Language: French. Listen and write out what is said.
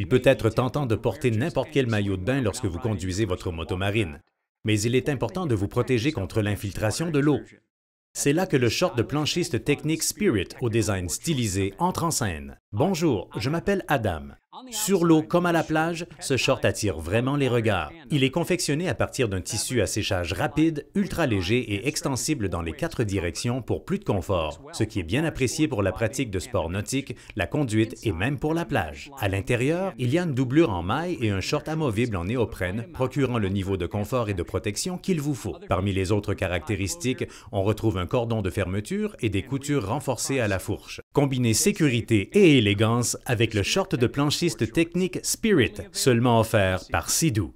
Il peut être tentant de porter n'importe quel maillot de bain lorsque vous conduisez votre moto marine, mais il est important de vous protéger contre l'infiltration de l'eau. C'est là que le short de planchiste technique Spirit au design stylisé entre en scène. Bonjour, je m'appelle Adam. Sur l'eau comme à la plage, ce short attire vraiment les regards. Il est confectionné à partir d'un tissu à séchage rapide, ultra léger et extensible dans les quatre directions pour plus de confort, ce qui est bien apprécié pour la pratique de sport nautique, la conduite et même pour la plage. À l'intérieur, il y a une doublure en maille et un short amovible en néoprène, procurant le niveau de confort et de protection qu'il vous faut. Parmi les autres caractéristiques, on retrouve un cordon de fermeture et des coutures renforcées à la fourche. Combinez sécurité et élégance avec le short de plancher technique Spirit, seulement offert par Sidhu.